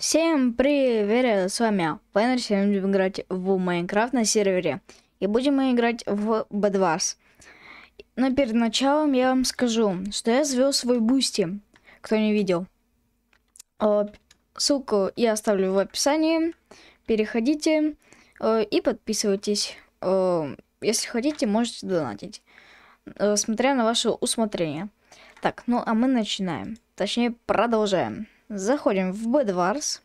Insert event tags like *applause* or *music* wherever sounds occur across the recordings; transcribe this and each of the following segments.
Всем привет, с вами Пеннер, сегодня будем играть в Майнкрафт на сервере. И будем мы играть в Bedwars. Но перед началом я вам скажу, что я завел свой бусти, кто не видел. Ссылку я оставлю в описании, переходите э, и подписывайтесь. Э, если хотите, можете донатить, э, смотря на ваше усмотрение. Так, ну а мы начинаем, точнее продолжаем. Заходим в Бедварс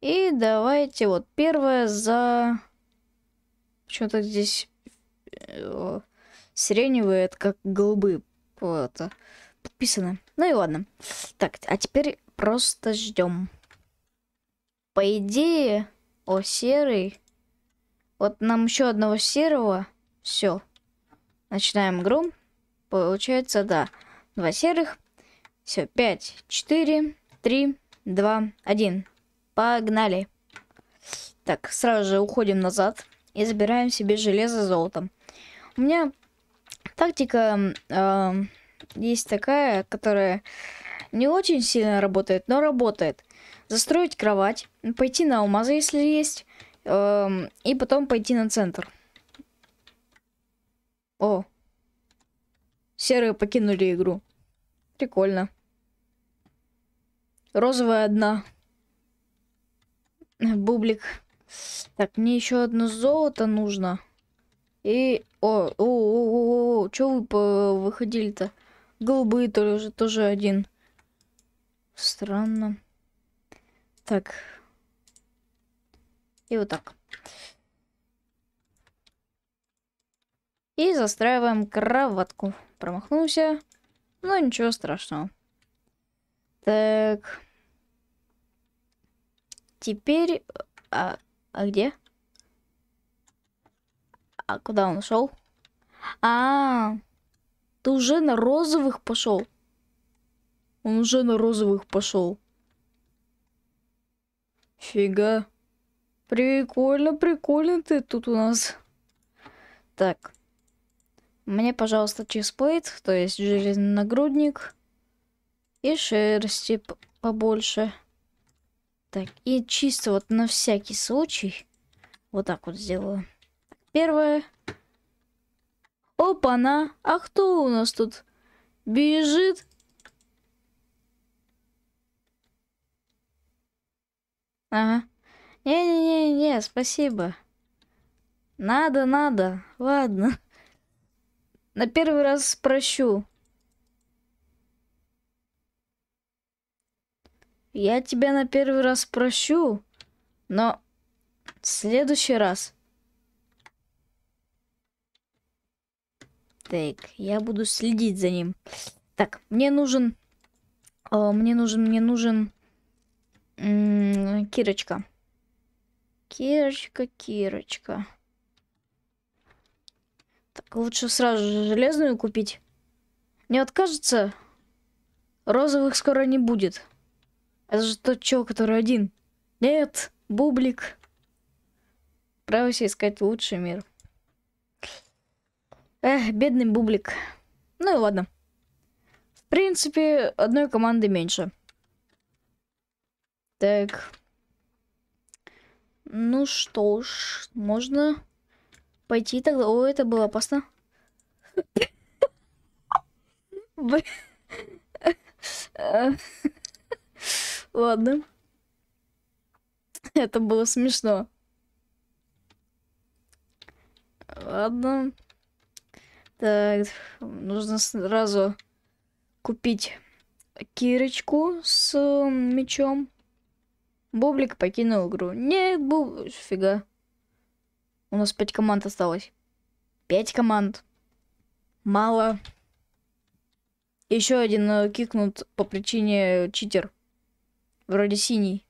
И давайте вот первое за... Почему-то здесь э, сиреневые, это как голубые. Вот. Подписано. Ну и ладно. Так, а теперь просто ждем. По идее... О, серый. Вот нам еще одного серого. Все. Начинаем игру. Получается, да. Два серых. Все, 5, 4, 3, 2, 1. Погнали. Так, сразу же уходим назад и забираем себе железо золотом. У меня тактика э, есть такая, которая не очень сильно работает, но работает. Застроить кровать, пойти на алмазы, если есть, э, и потом пойти на центр. О, серые покинули игру. Прикольно. Розовая одна. Бублик. Так, мне еще одно золото нужно. И... О, о, о, о, о, чё вы выходили-то? Голубые тоже, тоже один. Странно. Так. И вот так. И застраиваем кроватку. Промахнулся. Но ничего страшного. Так. Теперь... А, а где? А куда он ушел? А, -а, а, ты уже на розовых пошел. Он уже на розовых пошел. Фига. Прикольно, прикольно ты тут у нас. Так. Мне, пожалуйста, чизплейт, то есть железный нагрудник. И шерсти побольше. Так, и чисто вот на всякий случай вот так вот сделаю. Первое. Опа-на! А кто у нас тут бежит? Ага. Не-не-не-не, спасибо. Надо, надо. Ладно. *laughs* На первый раз спрощу. Я тебя на первый раз прощу, но в следующий раз... Так, я буду следить за ним. Так, мне нужен... О, э, мне нужен, мне нужен... Кирочка. Кирочка, Кирочка. Так, лучше сразу же железную купить. Не откажется? Розовых скоро не будет. Это же тот чел, который один. Нет, бублик. Отправился искать лучший мир. Эх, бедный бублик. Ну и ладно. В принципе, одной команды меньше. Так. Ну что ж, можно пойти тогда. О, это было опасно. *laughs* *laughs* Ладно. Это было смешно. Ладно. Так, нужно сразу купить кирочку с мечом. Бублик покинул игру. Нет, буб... Фига. У нас пять команд осталось. Пять команд. Мало. Еще один э, кикнут по причине читер. Вроде синий.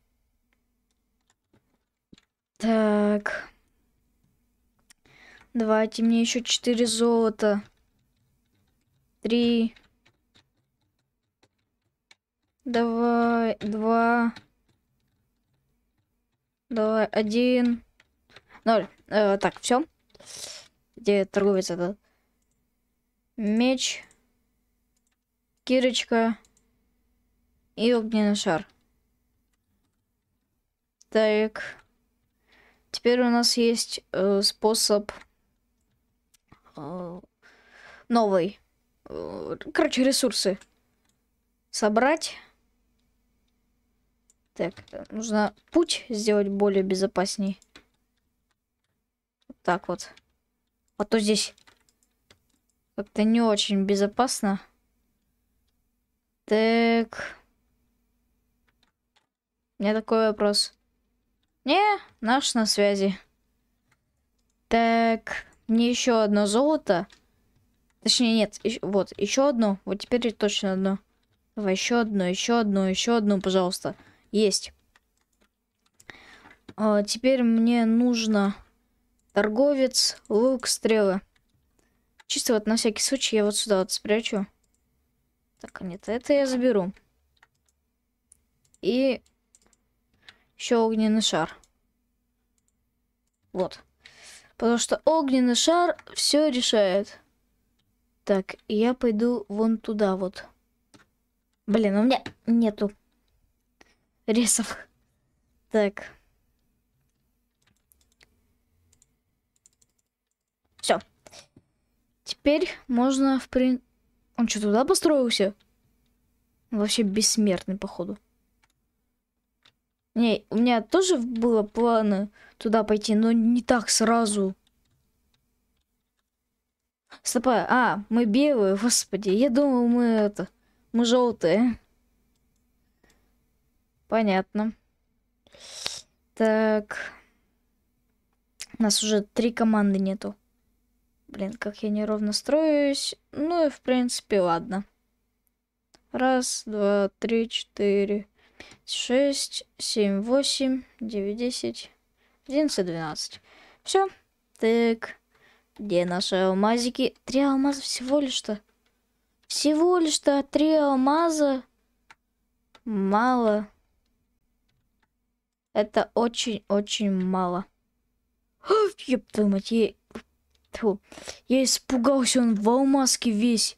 Так. Давайте мне еще 4 золота. 3. Давай, 2. Давай, 1. 0. Э, так, все. Где торговец этот? Меч. Кирочка. И огненный шар. Так. Теперь у нас есть э, способ э, новый. Э, короче, ресурсы. Собрать. Так, э, нужно путь сделать более безопасней. Вот так вот. А то здесь как-то не очень безопасно. Так. У меня такой вопрос. Не, наш на связи. Так, мне еще одно золото. Точнее, нет, еще, вот, еще одно. Вот теперь точно одно. Давай, еще одно, еще одно, еще одно, пожалуйста. Есть. А, теперь мне нужно торговец, лук, стрелы. Чисто вот на всякий случай я вот сюда вот спрячу. Так, а нет, это я заберу. И еще огненный шар. Вот. Потому что огненный шар все решает. Так, я пойду вон туда вот. Блин, у меня нету ресов. Так. Все. Теперь можно в прин... Он что, туда построился? вообще бессмертный, походу. Не, у меня тоже было планы туда пойти, но не так сразу. Стопай, а, мы белые, господи, я думал, мы это, мы желтые. Понятно. Так. У нас уже три команды нету. Блин, как я неровно строюсь. Ну и в принципе, ладно. Раз, два, три, четыре, 6, 7, 8, 9, 10, 11, 12. Все. Так. Где наши алмазики? Три алмаза всего лишь-то. Всего лишь-то три алмаза. Мало. Это очень-очень мало. Ёб твою мать, я... Фу. я испугался, он в алмазке весь.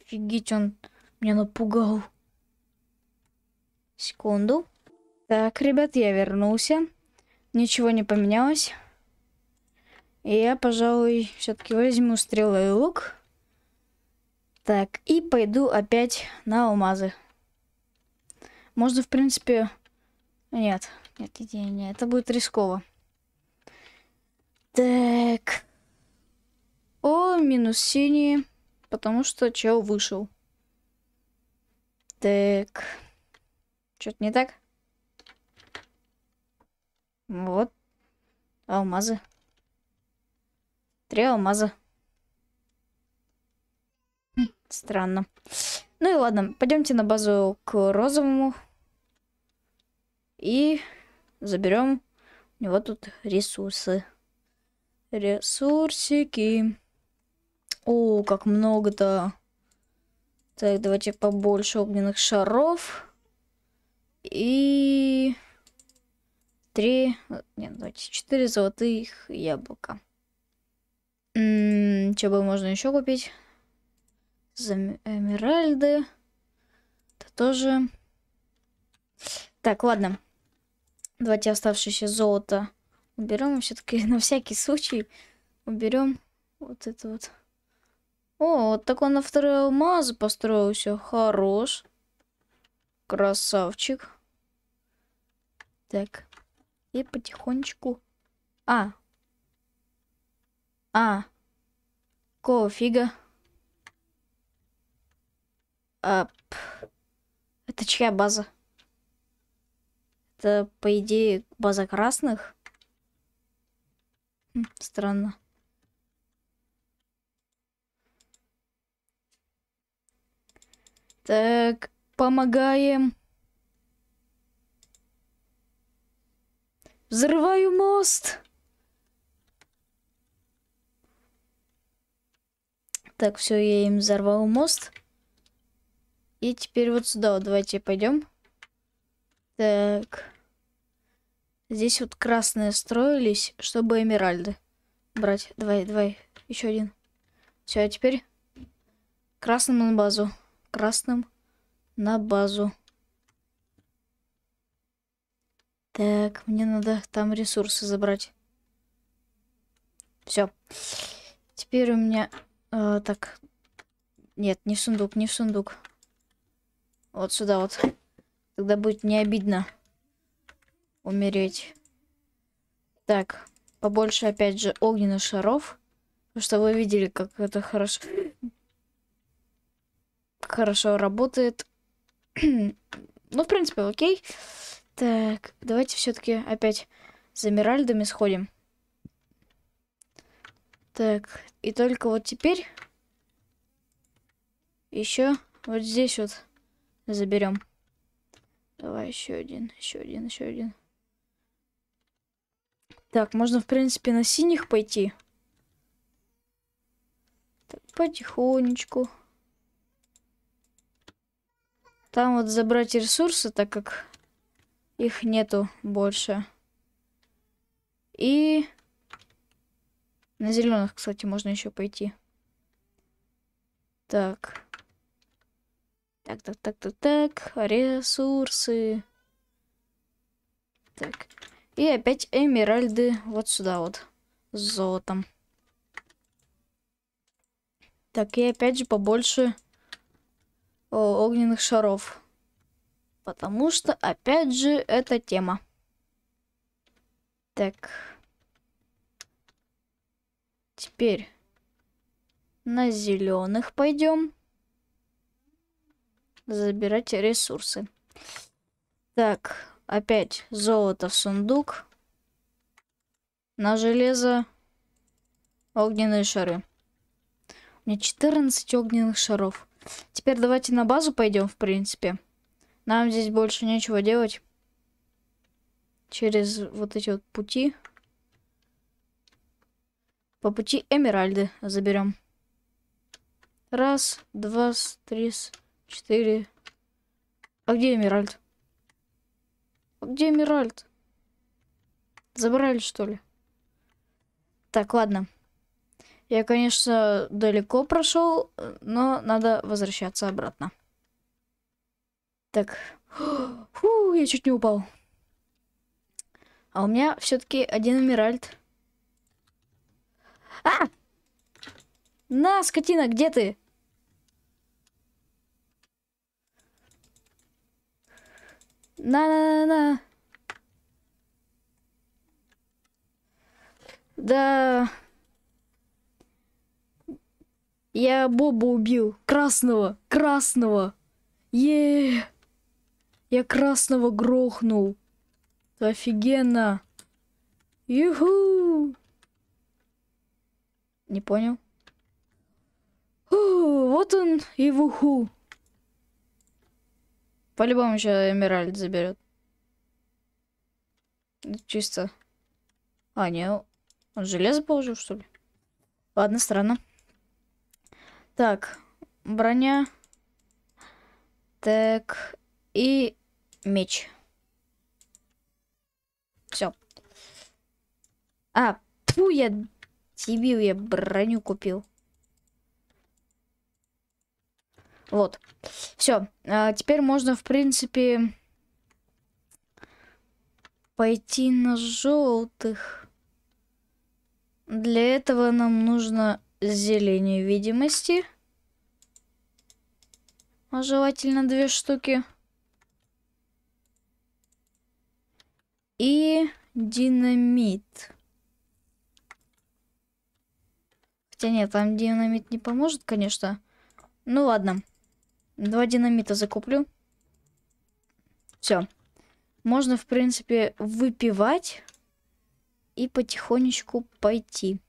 Офигеть, он меня напугал. Секунду. Так, ребят, я вернулся. Ничего не поменялось. И я, пожалуй, все-таки возьму стрелы и лук. Так, и пойду опять на алмазы. Можно, в принципе... Нет, нет, нет, нет, это будет рисково. Так. О, минус синие, потому что чел вышел. Так. Что-то не так? Вот. Алмазы. Три алмаза. странно. Ну и ладно, пойдемте на базу к розовому. И заберем у него тут ресурсы. Ресурсики. О, как много-то. Так, давайте побольше огненных шаров. И... Три... Нет, давайте четыре золотых яблока. М бы можно еще купить? За эмеральды. Это тоже... Так, ладно. Давайте оставшееся золото уберем. Все-таки *laughs* на всякий случай уберем вот это вот. О, так он на второй алмаз построился. Хорош. Красавчик. Так. И потихонечку. А. А. Какого фига? Ап. Это чья база? Это, по идее, база красных? Хм, странно. Так, помогаем. Взрываю мост. Так, все, я им взорвал мост. И теперь вот сюда вот давайте пойдем. Так. Здесь вот красные строились, чтобы эмеральды брать. Давай, давай, еще один. Все, а теперь красным на базу красным на базу. Так, мне надо там ресурсы забрать. Все. Теперь у меня... Э, так. Нет, не в сундук, не в сундук. Вот сюда вот. Тогда будет не обидно умереть. Так, побольше опять же огненных шаров. Потому что вы видели, как это хорошо хорошо работает. *clears throat* ну, в принципе, окей. Так, давайте все-таки опять за Миральдами сходим. Так, и только вот теперь еще вот здесь вот заберем. Давай еще один, еще один, еще один. Так, можно, в принципе, на синих пойти. Так, потихонечку. Там вот забрать ресурсы, так как их нету больше. И на зеленых, кстати, можно еще пойти. Так. Так, так, так, так, так. Ресурсы. Так. И опять эмеральды вот сюда вот. С золотом. Так, и опять же побольше огненных шаров. Потому что, опять же, это тема. Так. Теперь на зеленых пойдем. Забирать ресурсы. Так, опять золото в сундук. На железо огненные шары. У меня 14 огненных шаров. Теперь давайте на базу пойдем, в принципе. Нам здесь больше нечего делать. Через вот эти вот пути. По пути Эмеральды заберем. Раз, два, три, четыре. А где Эмеральд? А где Эмеральд? Забрали, что ли? Так, ладно. Я, конечно, далеко прошел, но надо возвращаться обратно. Так. *gasps* Фу, я чуть не упал. А у меня все-таки один эмеральд. А! На, скотина, где ты? На-на-на-на. Да. Я Боба убил. Красного! Красного! е, Я красного грохнул. Офигенно! Юху! Не понял. Фу, вот он и вуху. По-любому сейчас Эмеральд заберет. Чисто. А, не, он железо положил, что ли? Ладно, странно. Так, броня. Так, и меч. Все. А, тьфу, я дебил, я броню купил. Вот. Все. А теперь можно, в принципе, пойти на желтых. Для этого нам нужно зелень видимости. А желательно две штуки. И динамит. Хотя нет, там динамит не поможет, конечно. Ну ладно. Два динамита закуплю. Все. Можно, в принципе, выпивать и потихонечку пойти.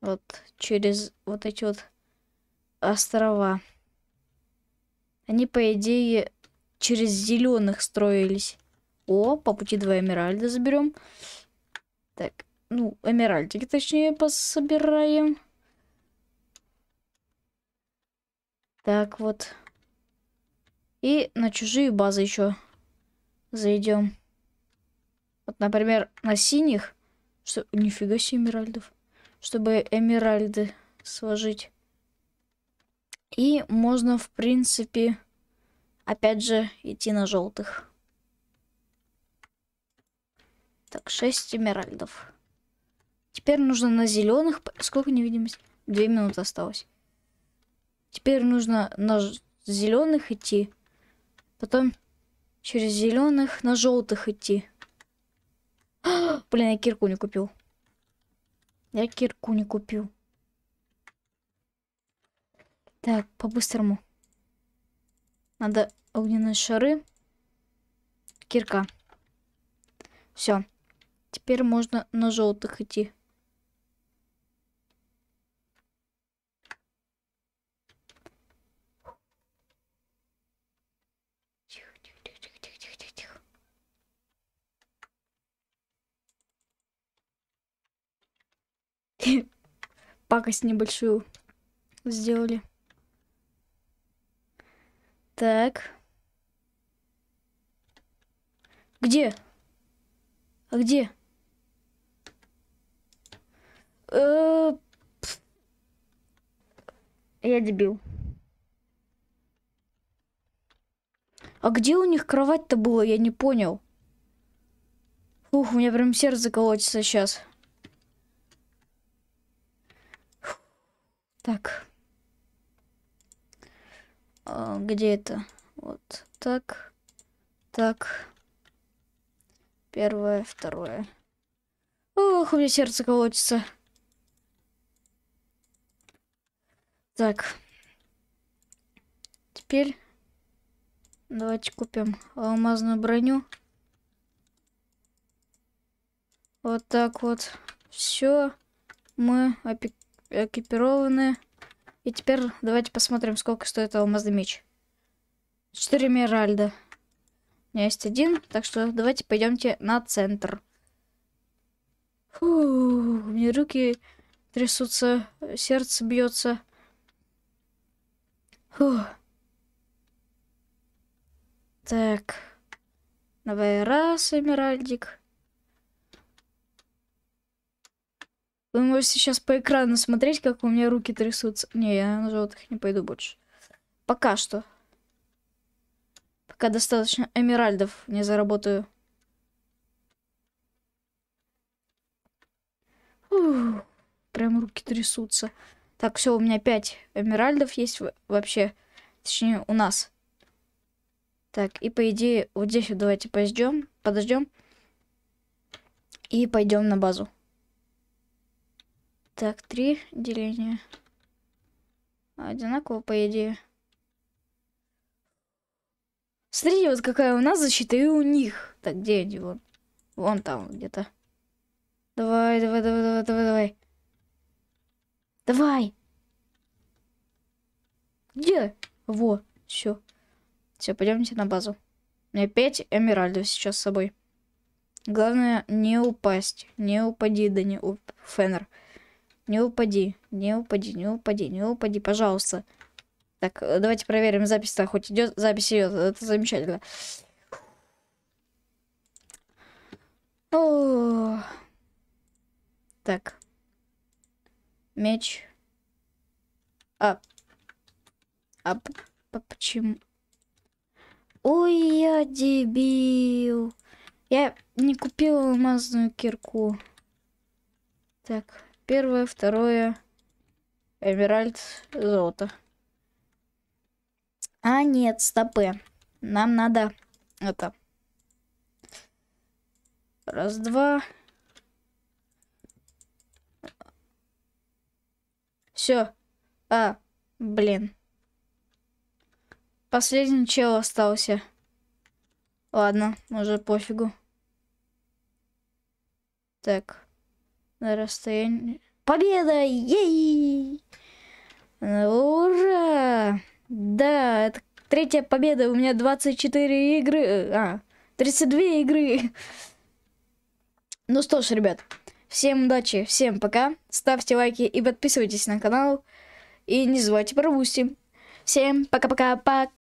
Вот через вот эти вот острова. Они, по идее, через зеленых строились. О, по пути два эмеральда заберем. Так, ну, эмеральдики точнее пособираем. Так вот. И на чужие базы еще зайдем. Вот, например, на синих. Что... Нифига себе эмеральдов. Чтобы эмеральды сложить. И можно, в принципе, опять же, идти на желтых. Так, 6 эмеральдов. Теперь нужно на зеленых... Сколько невидимость? Две минуты осталось. Теперь нужно на зеленых идти. Потом через зеленых на желтых идти. *gasps* Блин, я кирку не купил. Я кирку не купил. Так, по-быстрому. Надо огненные шары. Кирка. Все. Теперь можно на желтых идти. *laughs* пакость небольшую сделали. Так. Где? А где? Э, я дебил. А где у них кровать-то была, я не понял. Ух, у меня прям сердце колотится сейчас. Так. А, где это? Вот так. Так. Первое, второе. Ох, у меня сердце колотится. Так. Теперь давайте купим алмазную броню. Вот так вот. Все. Мы экипированы. И теперь давайте посмотрим, сколько стоит алмазный меч. Четыре Миральда. У меня есть один, так что давайте пойдемте на центр. Фу, у меня руки трясутся, сердце бьется. Фу. Так. Давай раз, Эмеральдик. Вы можете сейчас по экрану смотреть, как у меня руки трясутся. Не, я на желтых не пойду больше. Пока что. Пока достаточно эмеральдов не заработаю. Ух, прям руки трясутся. Так, все, у меня 5 эмеральдов есть вообще. Точнее, у нас. Так, и по идее, вот здесь вот давайте подождем. Подождем. И пойдем на базу. Так, три деление. Одинаково, по идее. Смотрите, вот какая у нас защита и у них. Так, где они? Вон, вон там где-то. Давай, давай, давай, давай, давай, давай. Давай. Где? Во, все. Все, пойдемте на базу. У меня 5 эмеральдов сейчас с собой. Главное не упасть. Не упади, да не уп... фенер. Не упади, не упади, не упади, не упади, пожалуйста. Так, э, давайте проверим, запись-то хоть идет. Запись идет, это замечательно. О -о -о. Так. Меч. А. А почему? Ой, я дебил. Я не купила алмазную кирку. Так. Первое, второе, эмеральд, золото. А, нет, стопы. Нам надо это. Раз, два. Все. А, блин. Последний чел остался. Ладно, уже пофигу. Так на расстоянии. Победа! Ей! Ну, ура! Да, это третья победа. У меня 24 игры. А, 32 игры. Ну что ж, ребят. Всем удачи, всем пока. Ставьте лайки и подписывайтесь на канал. И не забывайте про Бусти. Всем пока-пока-пока.